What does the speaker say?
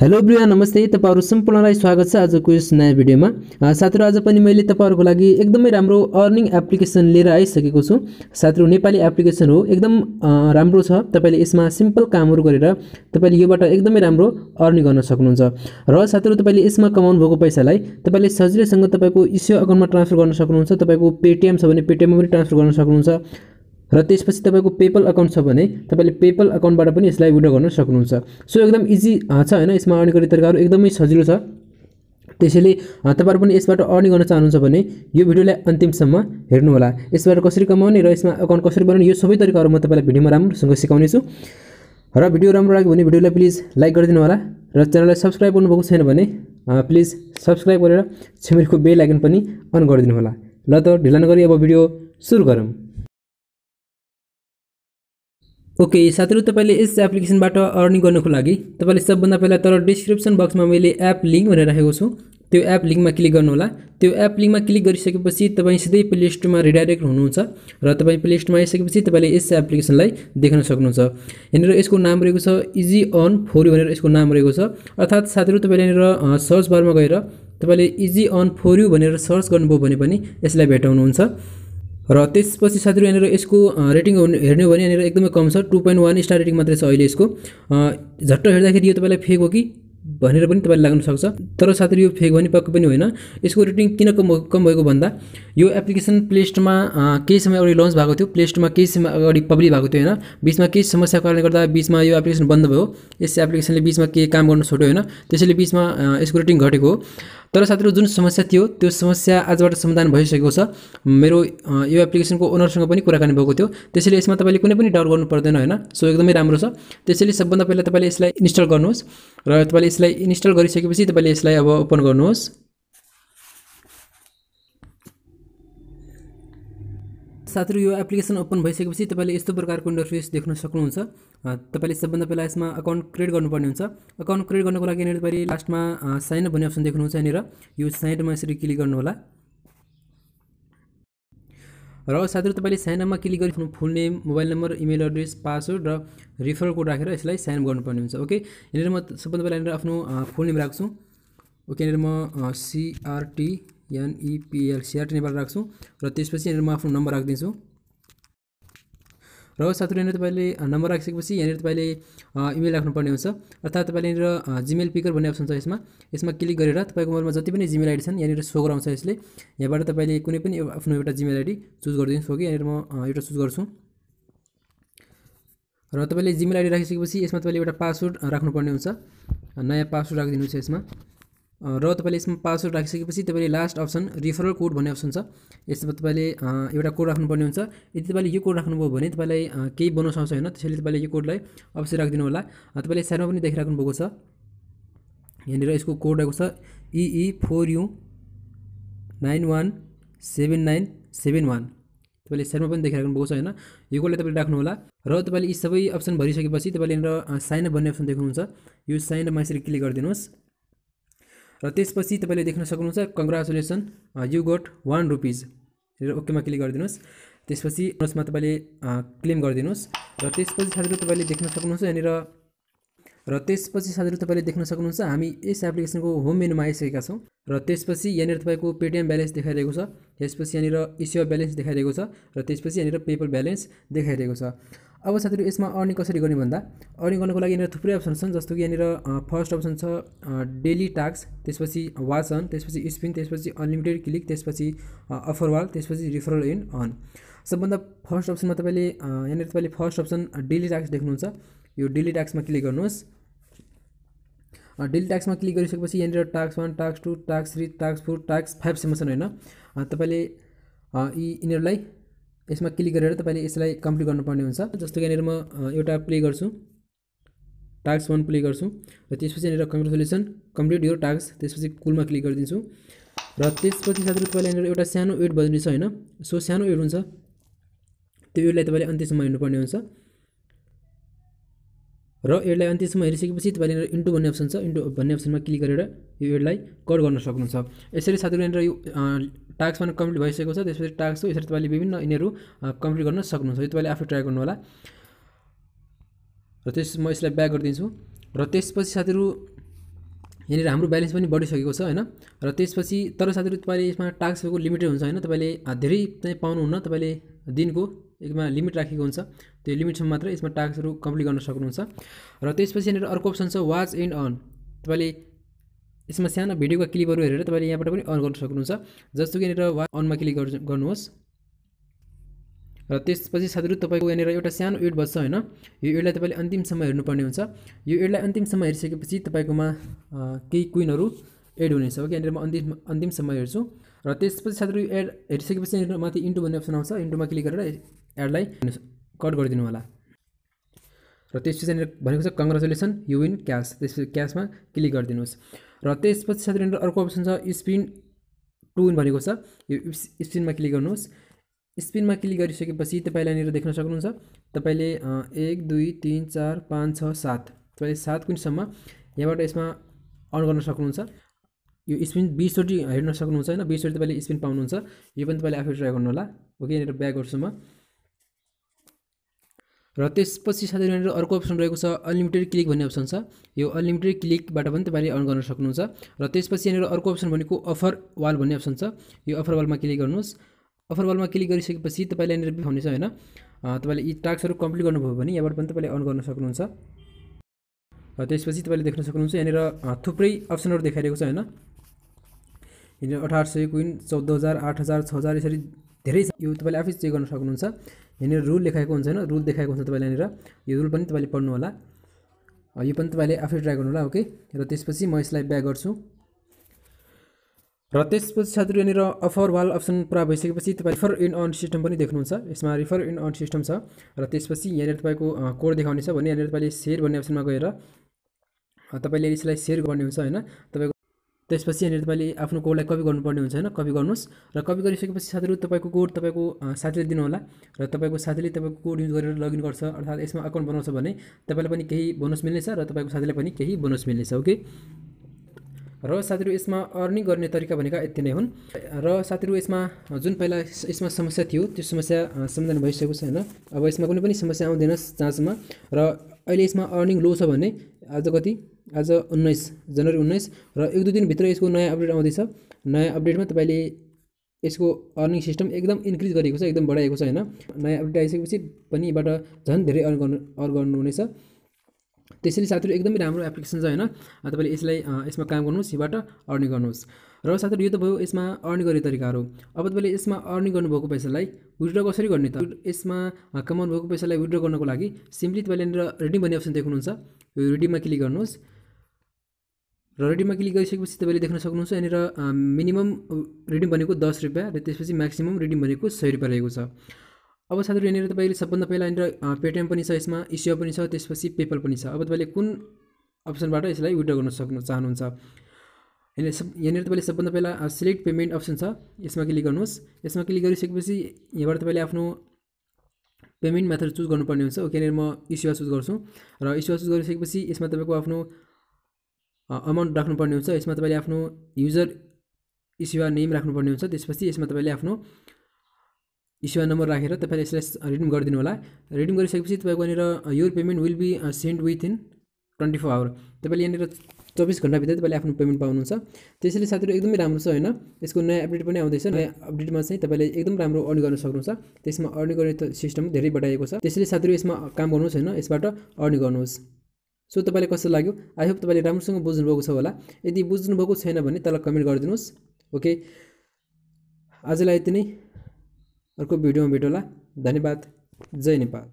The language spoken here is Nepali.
हेलो ब्रिया नमस्ते तपाईँहरू सम्पूर्णलाई स्वागत छ आजको यस नयाँ भिडियोमा साथीहरू आज पनि मैले तपाईँहरूको लागि एकदमै राम्रो अर्निङ एप्लिकेसन लिएर आइसकेको छु साथीहरू नेपाली एप्लिकेसन हो एकदम राम्रो छ तपाईँले यसमा सिम्पल कामहरू गरेर तपाईँले योबाट एकदमै राम्रो अर्निङ गर्न सक्नुहुन्छ र साथीहरू तपाईँले यसमा कमाउनु भएको पैसालाई तपाईँले सजिलैसँग तपाईँको इस्यु अकाउन्टमा ट्रान्सफर गर्न सक्नुहुन्छ तपाईँको पेटिएम छ भने पेटिएममा पनि ट्रान्सफर गर्न सक्नुहुन्छ र त्यसपछि तपाईँको पेपल अकाउन्ट छ भने तपाईँले पेपल अकाउन्टबाट पनि यसलाई विड्रो गर्न सक्नुहुन्छ सो एकदम इजी छ होइन यसमा अर्निङ गर्ने तरिकाहरू एकदमै सजिलो छ त्यसैले तपाईँहरू पनि यसबाट अर्निङ गर्न चाहनुहुन्छ भने यो भिडियोलाई अन्तिमसम्म हेर्नुहोला यसबाट कसरी कमाउने र यसमा अकाउन्ट कसरी बनाउने यो सबै तरिकाहरू म तपाईँलाई भिडियोमा राम्रोसँग सिकाउनेछु र भिडियो राम्रो लाग्यो भने भिडियोलाई प्लिज लाइक गरिदिनु होला र च्यानललाई सब्सक्राइब गर्नुभएको छैन भने प्लिज सब्सक्राइब गरेर छिमेकीको बेल आइकन पनि अन गरिदिनु होला ल त ढिला नगरी अब भिडियो सुरु गरौँ ओके साथीहरू तपाईँले यस एप्लिकेसनबाट अर्निङ गर्नुको लागि तपाईँले सबभन्दा पहिला तर डिस्क्रिप्सन बक्समा मैले एप लिङ्क भनेर राखेको छु त्यो एप लिङ्कमा क्लिक गर्नुहोला त्यो एप लिङ्कमा क्लिक गरिसकेपछि तपाईँ सिधै प्ले स्टोरमा रिडाइरेक्ट हुनुहुन्छ र तपाईँ प्ले स्टोरमा आइसकेपछि तपाईँले यस एप्लिकेसनलाई देख्न सक्नुहुन्छ यहाँनिर यसको नाम रहेको छ इजी अन फोर भनेर यसको नाम रहेको छ अर्थात् साथीहरू तपाईँले यहाँनिर सर्च बारमा गएर तपाईँले इजी अन फोर यु भनेर सर्च गर्नुभयो भने पनि यसलाई भेटाउनुहुन्छ र त्यसपछि साथीहरू यहाँनिर यसको रेटिङ हेर्ने हो भने यहाँनिर एकदमै कम छ two point one star rating मात्रै छ अहिले यसको झट्ट हेर्दाखेरि यो तपाईँलाई फेक हो कि भनेर पनि लाग्न सक्छ तर साथीहरू यो फेक भने पक्कै पनि होइन यसको रेटिङ किन कम कम भएको भन्दा यो एप्लिकेसन प्ले स्टोरमा केही समय अगाडि लन्च भएको थियो प्ले स्टोरमा केही समय अगाडि पब्लिक भएको थियो होइन बिचमा केही समस्याको कारणले गर्दा बिचमा यो एप्लिकेसन बन्द भयो यस एप्लिकेसनले बिचमा केही काम गर्नु छोड्यो होइन त्यसैले बिचमा यसको रेटिङ घटेको हो तर साथीहरू जुन समस्या थियो त्यो समस्या आजबाट समाधान भइसकेको छ मेरो यो एप्लिकेसनको ओनरसँग पनि कुराकानी भएको थियो त्यसैले यसमा तपाईँले कुनै पनि डाउट गर्नु पर्दैन होइन सो एकदमै राम्रो छ त्यसैले सबभन्दा पहिला तपाईँले यसलाई इन्स्टल गर्नुहोस् र तपाईँले यसलाई इन्स्टल गरिसकेपछि तपाईँले यसलाई अब ओपन गर्नुहोस् साथीहरू यो एप्लिकेसन ओपन भइसकेपछि तपाईँले यस्तो प्रकारको इन्टरफेस देख्न सक्नुहुन्छ तपाईँले सबभन्दा पहिला यसमा अकाउन्ट क्रिएट गर्नुपर्ने हुन्छ अकाउन्ट क्रिएट गर्नुको लागि यहाँनिर तपाईँले लास्टमा साइनअप भन्ने अप्सन देख्नुहुन्छ यहाँनिर यो साइनमा यसरी क्लिक गर्नुहोला र साथीहरू तपाईँले साइनअपमा क्लिक गरी आफ्नो full name mobile number email address password र रिफरल कोड राखेर यसलाई साइनअप गर्नुपर्ने हुन्छ ओके यहाँनिर म सबभन्दा पहिला यहाँनिर आफ्नो फुल नेम राख्छु ओके यहाँनिर म सिआरटी एनइपिएल सिआरटी नेपाल राख्छु र त्यसपछि यहाँनिर म आफ्नो नम्बर राखिदिन्छु र साथीहरू यहाँनिर तपाईँले नम्बर राखिसकेपछि यहाँनिर तपाईँले इमेल राख्नुपर्ने हुन्छ अर्थात् तपाईँले यहाँनिर जिमेल पिकर भन्ने अप्सन छ यसमा यसमा क्लिक गरेर तपाईँको मोबाइलमा जति पनि जिमेल आइडी छन् यहाँनिर सो गराउँछ यसले यहाँबाट तपाईँले कुनै पनि आफ्नो एउटा जिमेल आइडी चुज गरिदिनुहोस् हो कि यहाँनिर म एउटा चुज गर्छु र तपाईँले जिमेल आइडी राखिसकेपछि यसमा तपाईँले एउटा पासवर्ड राख्नुपर्ने हुन्छ नयाँ पासवर्ड राखिदिनुहोस् यसमा र तपाईँले यसमा पासवर्ड राखिसकेपछि तपाईँले लास्ट अप्सन रिफरल कोड भन्ने अप्सन छ यसमा तपाईँले एउटा कोड राख्नुपर्ने हुन्छ यदि तपाईँले यो कोड राख्नुभयो भने तपाईँलाई केही बनाउनु आउँछ होइन त्यसैले तपाईँले यो कोडलाई अवश्य राखिदिनु होला तपाईँले साइडमा पनि देखिराख्नु भएको छ यहाँनिर यसको कोड रहेको छ E E four U nine one seven nine seven one तपाईँले साइडमा पनि देखिराख्नु भएको छ होइन यो कोडलाई तपाईँले राख्नु होला र तपाईँले यी सबै अप्सन भरिसकेपछि तपाईँले यहाँनिर साइनअप भन्ने अप्सन देख्नुहुन्छ यो साइनअपमा यसरी क्लिक गरिदिनुहोस् र त्यसपछि तपाईँले देख्न सक्नुहुन्छ congratulation you got one rupees र ओकेमा क्लिक गरिदिनुहोस् त्यसपछि यसमा तपाईँले क्लेम uh, गरिदिनुहोस् र त्यसपछि साथीहरू तपाईँले देख्न सक्नुहुन्छ यहाँनिर र त्यसपछि साथीहरू तपाईँले देख्न सक्नुहुन्छ हामी यस एप्लिकेसनको होम मेनुमा आइसकेका छौँ र त्यसपछि यहाँनिर तपाईँको पेटिएम ब्यालेन्स देखाइरहेको छ त्यसपछि यहाँनिर इसिओ ब्यालेन्स देखाइरहेको छ र त्यसपछि यहाँनिर पेपल ब्यालेन्स देखाइरहेको छ अब साथीहरू यसमा अर्निङ कसरी गर्ने भन्दा अर्निङ गर्नुको लागि यहाँनिर थुप्रै अप्सन छन् जस्तो कि यहाँनिर फर्स्ट अप्सन छ डेली टास्क त्यसपछि वाच अन त्यसपछि स्पिन त्यसपछि अनलिमिटेड क्लिक त्यसपछि अफर वाल त्यसपछि रिफरल इन अन सबभन्दा फर्स्ट अप्सनमा तपाईँले यहाँनिर तपाईँले फर्स्ट अप्सन डेली टास्क देख्नुहुन्छ यो डेली टास्कमा क्लिक गर्नुहोस् डेली टास्कमा क्लिक गरिसकेपछि यहाँनिर task one task two task three task four task फाइभसम्म छन् होइन तपाईँले यी यिनीहरूलाई यसमा क्लिक गरेर तपाईँले यसलाई कम्प्लिट गर्नुपर्ने हुन्छ जस्तो यहाँनिर म एउटा प्ले गर्छु टास्क वान प्ले गर्छु र त्यसपछि यहाँनिर कङ्ग्रेचुलेसन कम्प्लिट यो टास्क त्यसपछि कुलमा क्लिक गरिदिन्छु र त्यसपछि साथीहरू तपाईँले यहाँनिर एउटा सानो वेट बज्नेछ होइन सो सानो एड हुन्छ त्यो एडलाई तपाईँले अन्त्यसम्म हिँड्नुपर्ने हुन्छ र एडलाई अन्त्यसम्म हेरिसकेपछि तपाईँले इन्टु भन्ने अप्सन छ इन्टु भन्ने अप्सनमा क्लिक गरेर यो एडलाई कट गर्न सक्नुहुन्छ यसरी साथीहरू यहाँनिर यो टास्कमा कम्प्लिट भइसकेको छ त्यसपछि टास्क हो यसरी तपाईँले विभिन्न यिनीहरू कम्प्लिट गर्न सक्नुहुन्छ यो तपाईँले आफै ट्राई गर्नुहोला र त्यस म यसलाई ब्याक गरिदिन्छु र त्यसपछि साथीहरू यहाँनिर हाम्रो ब्यालेन्स पनि बढिसकेको छ होइन र त्यसपछि तर साथीहरू तपाईँले यसमा टास्कहरूको लिमिटेड हुन्छ होइन तपाईँले धेरै चाहिँ पाउनुहुन्न तपाईँले दिनको एकमा लिमिट राखेको हुन्छ त्यो लिमिटसम्म मात्र यसमा टास्कहरू कम्प्लिट गर्न सक्नुहुन्छ र त्यसपछि यहाँनिर अर्को अप्सन छ वाच एन्ड अन तपाईँले यसमा सानो भिडियोको क्लिपहरू हेरेर तपाईँले यहाँबाट पनि अन गर्न सक्नुहुन्छ जस्तो कि यहाँनिर वाच अनमा क्लिक गर्नुहोस् र त्यसपछि साथीहरू तपाईँको यहाँनिर एउटा सानो एड बस्छ होइन यो एडलाई तपाईँले अन्तिमसम्म हेर्नुपर्ने हुन्छ यो एडलाई अन्तिमसम्म हेरिसकेपछि तपाईँकोमा केही क्विनहरू एड हुनेछ हो कि यहाँनिर म अन्तिम अन्तिमसम्म हेर्छु र त्यसपछि साथीहरू एड हेरिसकेपछि यहाँनिर माथि इन्टु भन्ने अप्सन आउँछ इन्टुमा क्लिक गरेर एडलाई कट गरिदिनु होला र त्यसपछि यहाँनिर भनेको छ कङ्ग्रेचुलेसन यु विन क्यास त्यसपछि क्यासमा क्लिक गरिदिनुहोस् र त्यसपछि साथी यहाँनिर अर्को अप्सन छ स्पिन टु विन भनेको छ यो स्पिनमा क्लिक गर्नुहोस् स्पिनमा क्लिक गरिसकेपछि तपाईँले यहाँनिर देख्न सक्नुहुन्छ तपाईँले एक दुई तिन चार पाँच छ सात तपाईँले सात कुनसम्म यहाँबाट यसमा अन गर्न सक्नुहुन्छ यो स्पिन बिसचोटि हेर्न सक्नुहुन्छ होइन बिसचोटि तपाईँले स्पिन पाउनुहुन्छ यो पनि तपाईँले आफै ट्राई होला ओके यहाँनिर ब्याक गर्छु र त्यसपछि साथै यहाँनिर अर्को अप्सन रहेको छ अनलिमिटेड क्लिक भन्ने अप्सन छ यो अनलिमिटेड क्लिकबाट पनि तपाईँले अन गर्न सक्नुहुन्छ र त्यसपछि यहाँनिर अर्को अप्सन भनेको अफर वाल भन्ने अप्सन छ यो अफर वालमा क्लिक गर्नुहोस् अफर वालमा क्लिक गरिसकेपछि तपाईँले यहाँनिर देखाउनेछ होइन तपाईँले यी टास्कहरू कम्प्लिट गर्नुभयो भने यहाँबाट पनि तपाईँले अन गर्न सक्नुहुन्छ र त्यसपछि तपाईँले देख्न सक्नुहुन्छ यहाँनिर थुप्रै अप्सनहरू देखाइरहेको छ होइन यहाँनिर अठार सय क्विन चौध हजार आठ हजार छ हजार यसरी धेरै यो तपाईँले आफै चेक गर्न सक्नुहुन्छ यहाँनिर रुल लेखाएको हुन्छ होइन रुल देखाएको हुन्छ तपाईँले यहाँनिर यो रुल पनि तपाईँले पढ्नु होला यो पनि तपाईँले आफै ट्राई गर्नुहोला ओके र त्यसपछि म यसलाई ब्याक गर्छु र त्यसपछि साथीहरू यहाँनिर अफर वाल अप्सन पुरा भइसकेपछि तपाईँ रिफर इन अन सिस्टम पनि देख्नुहुन्छ यसमा रिफर इन अन सिस्टम छ र त्यसपछि यहाँनिर तपाईँको कोड देखाउने छ भने यहाँनिर तपाईँले सेयर भन्ने अप्सनमा गएर तपाईँले यसलाई सेयर गर्ने हुन्छ होइन तपाईँको त्यसपछि यहाँनिर तपाईँले आफ्नो कोडलाई कपी गर्नुपर्ने हुन्छ होइन कपी गर्नुहोस् र कपी गरिसकेपछि साथीहरू तपाईँको कोड तपाईँको साथीले दिनुहोला र तपाईँको साथीले तपाईँको कोड युज गरेर लगइन गर्छ अर्थात् यसमा अकाउन्ट बनाउँछ भने तपाईँलाई पनि केही बोनस मिल्नेछ र तपाईँको साथीलाई पनि केही बोनस मिल्नेछ ओके र साथीहरू यसमा अर्निङ गर्ने तरिका भनेका यति नै हुन् र साथीहरू यसमा जुन पहिला यसमा समस्या थियो त्यो समस्या समाधान भइसकेको छ होइन अब यसमा कुनै पनि समस्या आउँदैन जाँचमा र अहिले यसमा अर्निङ लो छ भने आज कति आज उन्नाइस जनवरी उन्नाइस र एक दुई दिनभित्र यसको नयाँ अपडेट आउँदैछ नयाँ अपडेटमा तपाईँले यसको अर्निङ सिस्टम एकदम इन्क्रिज गरेको छ एकदम बढाएको छ होइन नयाँ अपडेट आइसकेपछि पनिबाट झन् धेरै अर्न गर्नु अर्न गर्नुहुनेछ त्यसैले साथीहरू एकदमै राम्रो एप्लिकेसन छ होइन तपाईँले यसलाई यसमा काम गर्नुहोस् योबाट अर्निङ गर्नुहोस् र साथीहरू यो त भयो यसमा अर्निङ गर्ने तरिकाहरू अब तपाईँले यसमा अर्निङ गर्नुभएको पैसालाई विड्र कसरी गर्ने त यसमा कमाउनु भएको पैसालाई विड्र गर्नको लागि सिम्पली तपाईँले यहाँनिर रिडिम भन्ने अप्सन देख्नुहुन्छ यो रिडिङमा क्लिक गर्नुहोस् र रिडिममा क्लिक गरिसकेपछि तपाईँले देख्न सक्नुहुन्छ यहाँनिर मिनिमम रिडिम भनेको दस रुपियाँ र त्यसपछि म्याक्सिमम रिडिम भनेको सय रुपियाँ रहेको छ अब साथीहरू यहाँनिर तपाईँले सबभन्दा पहिला यहाँनिर पेटिएम पनि छ यसमा इसियो पनि छ त्यसपछि पेपल पनि छ अब तपाईँले कुन अप्सनबाट यसलाई विड्रो गर्न सक्नु चाहनुहुन्छ यहाँनिर सब यहाँनिर तपाईँले सबभन्दा पहिला सिलेक्ट पेमेन्ट अप्सन छ यसमा क्लिक गर्नुहोस् यसमा क्लिक गरिसकेपछि यहाँबाट तपाईँले आफ्नो पेमेन्ट मेथड चुज गर्नुपर्ने हुन्छ ओके यहाँनिर म इस्युआ चुज गर्छु र इस्युआ चुज गरिसकेपछि यसमा तपाईँको आफ्नो अमाउन्ट राख्नुपर्ने हुन्छ यसमा तपाईँले आफ्नो युजर इस्युआर नेम राख्नुपर्ने हुन्छ त्यसपछि यसमा तपाईँले आफ्नो इस्युआर नम्बर राखेर तपाईँले यसलाई रिडिम गरिदिनु होला रिडिम गरिसकेपछि तपाईँको यहाँनिर यो payment will be send within twenty four hour तपाईँले यहाँनिर चौबिस घन्टाभित्र तपाईँले आफ्नो पेमेन्ट पाउनुहुन्छ त्यसैले साथीहरू एकदमै राम्रो छ होइन यसको नयाँ अपडेट पनि आउँदैछ नयाँ अपडेटमा चाहिँ तपाईँले एकदम राम्रो अर्न गर्न सक्नुहुन्छ त्यसमा अर्न गर्ने सिस्टम धेरै बढाएको छ त्यसैले साथीहरू यसमा काम गर्नुहोस् होइन यसबाट अर्न गर्नुहोस् सो तपाईँलाई कस्तो लाग्यो आई होप तपाईँले राम्रोसँग बुझ्नुभएको छ होला यदि बुझ्नुभएको छैन भने तल कमेन्ट गरिदिनुहोस् ओके आजलाई यति नै अर्को भिडियोमा भेटौँला धन्यवाद जय नेपाल